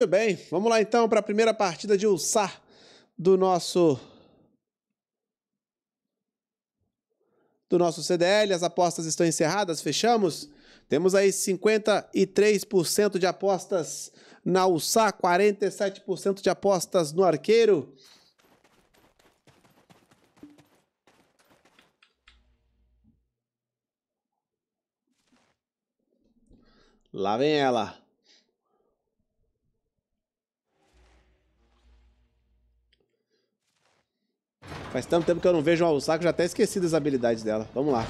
Muito bem, vamos lá então para a primeira partida de Ulsar do nosso do nosso CDL. As apostas estão encerradas, fechamos. Temos aí 53% de apostas na Ulsar, 47% de apostas no arqueiro. Lá vem ela. Faz tanto tempo que eu não vejo o Alsaco, já até esqueci das habilidades dela. Vamos lá.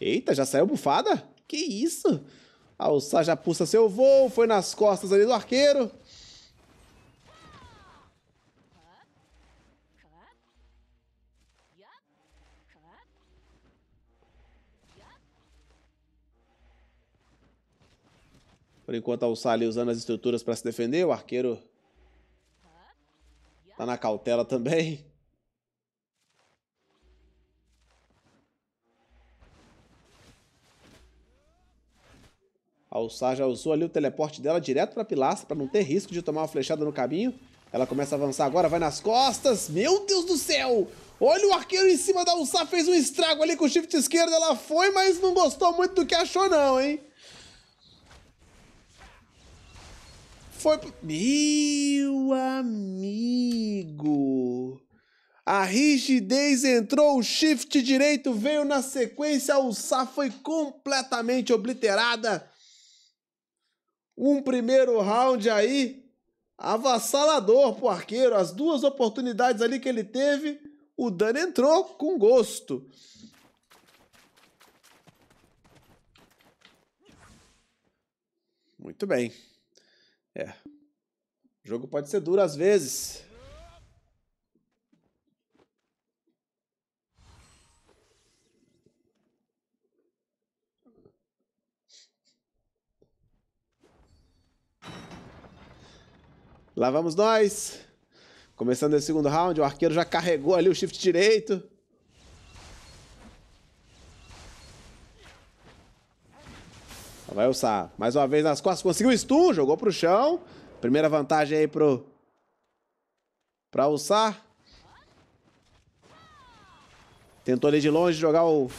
Eita, já saiu bufada? Que isso? A Alsa já puxa seu voo, foi nas costas ali do arqueiro. Por enquanto, a Alsa ali usando as estruturas para se defender. O arqueiro tá na cautela também. A Ulsar já usou ali o teleporte dela direto pra pilastra pra não ter risco de tomar uma flechada no caminho. Ela começa a avançar agora, vai nas costas. Meu Deus do céu! Olha o arqueiro em cima da Ulsar, fez um estrago ali com o shift esquerdo. Ela foi, mas não gostou muito do que achou não, hein? Foi... Meu amigo... A rigidez entrou, o shift direito veio na sequência, a Ulsar foi completamente obliterada. Um primeiro round aí avassalador pro arqueiro. As duas oportunidades ali que ele teve, o dano entrou com gosto. Muito bem. É. O jogo pode ser duro às vezes. Lá vamos nós. Começando o segundo round, o arqueiro já carregou ali o shift direito. Lá vai o Sá. Mais uma vez nas costas, conseguiu o stun, jogou pro chão. Primeira vantagem aí pro... Pra o Sá. Tentou ali de longe jogar o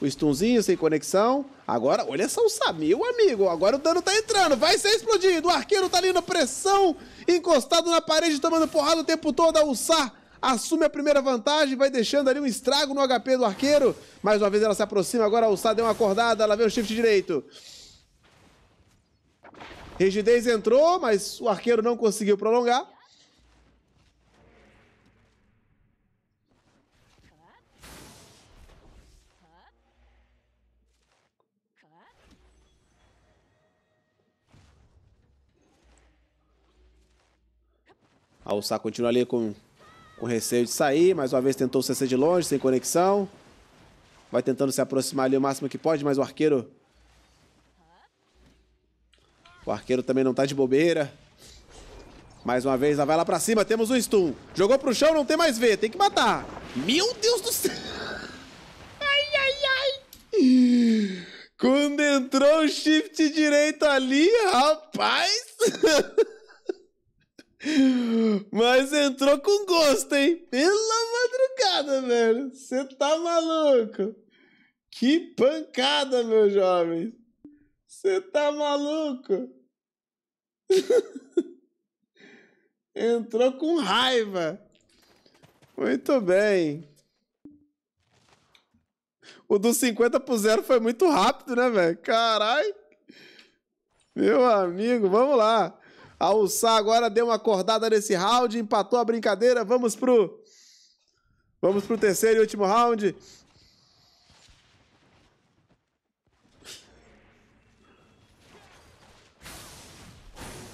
o Stunzinho sem conexão. Agora, olha só o Samir, amigo. Agora o dano tá entrando, vai ser explodido. O arqueiro tá ali na pressão, encostado na parede, tomando porrada o tempo todo. A Ussar assume a primeira vantagem, vai deixando ali um estrago no HP do arqueiro. Mais uma vez ela se aproxima, agora a Ussar deu uma acordada, ela vê o shift direito. Rigidez entrou, mas o arqueiro não conseguiu prolongar. Alçá continua ali com, com receio de sair. Mais uma vez tentou o CC de longe, sem conexão. Vai tentando se aproximar ali o máximo que pode, mas o arqueiro... O arqueiro também não tá de bobeira. Mais uma vez, ela vai lá pra cima, temos o stun. Jogou pro chão, não tem mais V, tem que matar. Meu Deus do céu! Ai, ai, ai! Quando entrou o shift direito ali, rapaz! Mas entrou com gosto, hein? Pela madrugada, velho. Você tá maluco? Que pancada, meu jovem. Você tá maluco? entrou com raiva. Muito bem. O do 50 pro zero foi muito rápido, né, velho? Caralho. Meu amigo, vamos lá. A Ussá agora deu uma acordada nesse round, empatou a brincadeira. Vamos pro. Vamos pro terceiro e último round.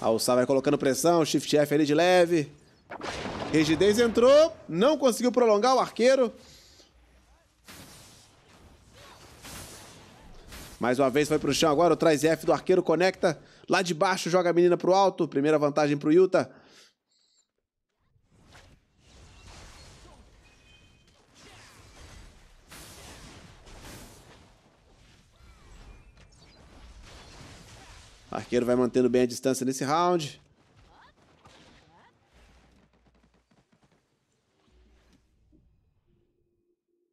A Ussá vai colocando pressão, Shift F ali de leve. Rigidez entrou, não conseguiu prolongar o arqueiro. Mais uma vez foi pro chão agora. O traz F do arqueiro conecta. Lá de baixo joga a menina pro alto. Primeira vantagem pro Utah. Arqueiro vai mantendo bem a distância nesse round.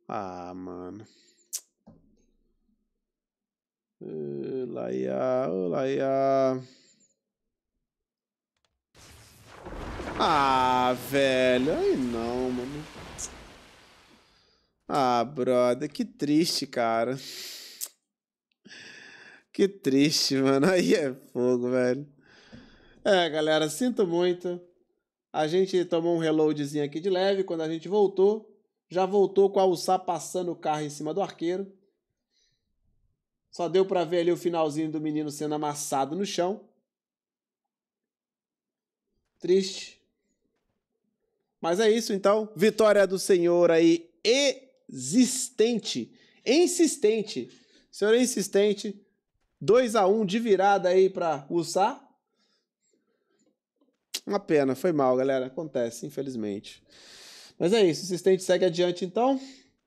Ah, mano. Eh, laia, é oh, laia. É ah, velho. Aí não, mano. Ah, brother. Que triste, cara. Que triste, mano. Aí é fogo, velho. É, galera, sinto muito. A gente tomou um reloadzinho aqui de leve. Quando a gente voltou, já voltou com a Alçá passando o carro em cima do arqueiro. Só deu para ver ali o finalzinho do menino sendo amassado no chão. Triste. Mas é isso então. Vitória do Senhor aí existente, insistente. Senhor é insistente. 2 a 1 um de virada aí para usar Uma pena, foi mal, galera. Acontece, infelizmente. Mas é isso, o assistente segue adiante então.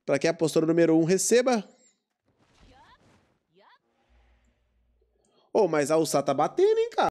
Para quem é a postura número 1, um, receba Ô, oh, mas a USA tá batendo, hein, cara?